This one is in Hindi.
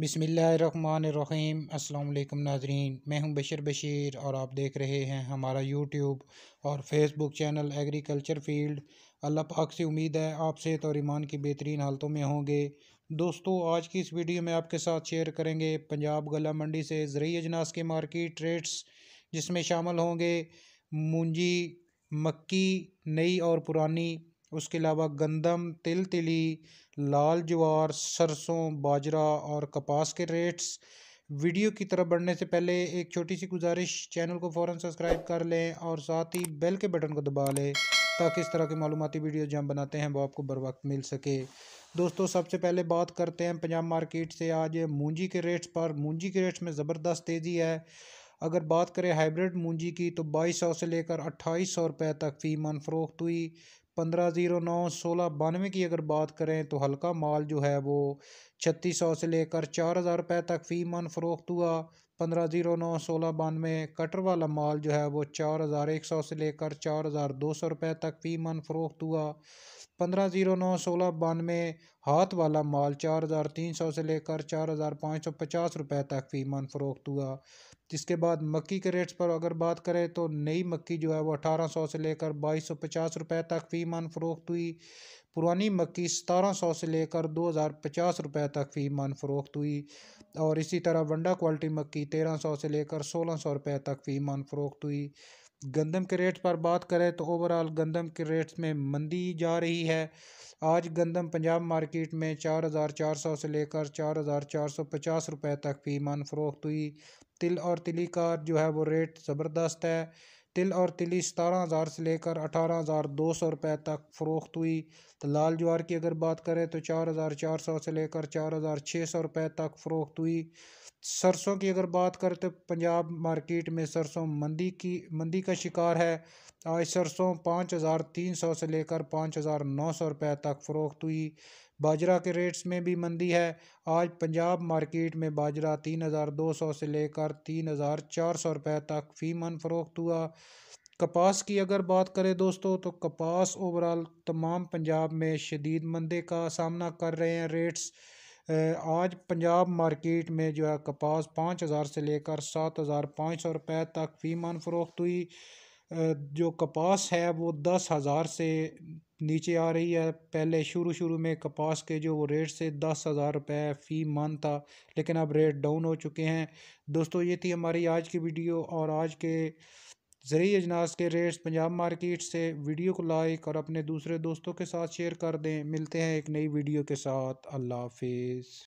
बिसमीम् अल्लाम नाजरीन मैं हूं बशर बशीर और आप देख रहे हैं हमारा यूट्यूब और Facebook channel agriculture field Allah पाक से उम्मीद है आप सेहत और ईमान की बेहतरीन हालतों में होंगे दोस्तों आज की इस वीडियो में आपके साथ शेयर करेंगे पंजाब गला मंडी से ज़रिए अजनास के मार्किट रेट्स जिसमें शामिल होंगे मुंजी मक्की नई और पुरानी उसके अलावा गंदम तिल तिली लाल ज्वार सरसों बाजरा और कपास के रेट्स वीडियो की तरफ बढ़ने से पहले एक छोटी सी गुजारिश चैनल को फ़ौर सब्सक्राइब कर लें और साथ ही बेल के बटन को दबा लें ताकि इस तरह की मालूमती वीडियो जो हम बनाते हैं वो आपको बर वक्त मिल सके दोस्तों सबसे पहले बात करते हैं पंजाब मार्केट से आज मूंजी के रेट्स पर मूंजी के रेट्स में ज़बरदस्त तेज़ी है अगर बात करें हाइब्रिड मूंजी की तो बाईस सौ से लेकर अट्ठाईस सौ तक फ़ी मन फरोख्त हुई पंद्रह ज़ीरो नौ सोलह बानवे की अगर बात करें तो हल्का माल जो है वो छत्तीस सौ से लेकर चार हज़ार रुपये तक फ़ी मन फ़रोख्त हुआ पंद्रह ज़ीरो नौ सोलह बानवे कटर वाला माल जो है वो चार हज़ार एक सौ से लेकर चार हज़ार दो सौ रुपये तक फ़ी मन फ़रोख्त हुआ पंद्रह ज़ीरो नौ सोलह बानवे हाथ वाला माल चार हज़ार तीन सौ से लेकर चार हज़ार पाँच सौ पचास रुपये तक फ़ी मन फ़रोख्त हुआ जिसके बाद मक्की के रेट्स पर अगर बात करें तो नई मक्की जो है वो अठारह सौ से लेकर बाईस सौ पचास रुपये तक फ़ी मन फ़रोख्त हुई पुरानी मक्की सतारह सौ से लेकर दो हज़ार पचास रुपये तक फ़ीमान फ़रोख्त हुई और इसी तरह वंडा क्वालिटी मक्की तेरह सौ से लेकर सोलह सौ रुपये तक फ़ीमान फ़रोख्त हुई गंदम के रेट पर बात करें तो ओवरऑल गंदम के रेट्स में मंदी जा रही है आज गंदम पंजाब मार्केट में चार हज़ार चार सौ से लेकर चार हज़ार चार सौ पचास रुपये तक फ़ीमान फ़रोख्त हुई तिल और तिली का जो है वो रेट ज़बरदस्त है तिल और तिली सतारह हज़ार से लेकर अठारह हज़ार दो सौ रुपये तक फ़रोख्त हुई तो लाल ज्वार की अगर बात करें तो चार हज़ार चार सौ से लेकर चार हज़ार छः सौ रुपये तक फ़रोख्त हुई सरसों की अगर बात करें तो पंजाब मार्केट में सरसों मंदी की मंदी का शिकार है आज सरसों पाँच हज़ार तीन सौ से लेकर पाँच हज़ार नौ सौ रुपये तक फ़रोख्त हुई बाजरा के रेट्स में भी मंदी है आज पंजाब मार्केट में बाजरा तीन हज़ार दो सौ से लेकर तीन हज़ार चार सौ रुपए तक फीमन फ़रोख्त हुआ कपास की अगर बात करें दोस्तों तो कपास ओवरऑल तमाम पंजाब में शदीद मंदी का सामना कर रहे हैं रेट्स आज पंजाब मार्केट में जो है कपास पाँच हज़ार से लेकर सात हज़ार पाँच सौ रुपए तक फीमन फ़रोख्त हुई जो कपास है वो दस हज़ार से नीचे आ रही है पहले शुरू शुरू में कपास के जो वो रेट से दस हज़ार रुपये फ़ी मन था लेकिन अब रेट डाउन हो चुके हैं दोस्तों ये थी हमारी आज की वीडियो और आज के ज़रिए अजनास के रेट्स पंजाब मार्केट से वीडियो को लाइक और अपने दूसरे दोस्तों के साथ शेयर कर दें मिलते हैं एक नई वीडियो के साथ अल्लाह हाफिज़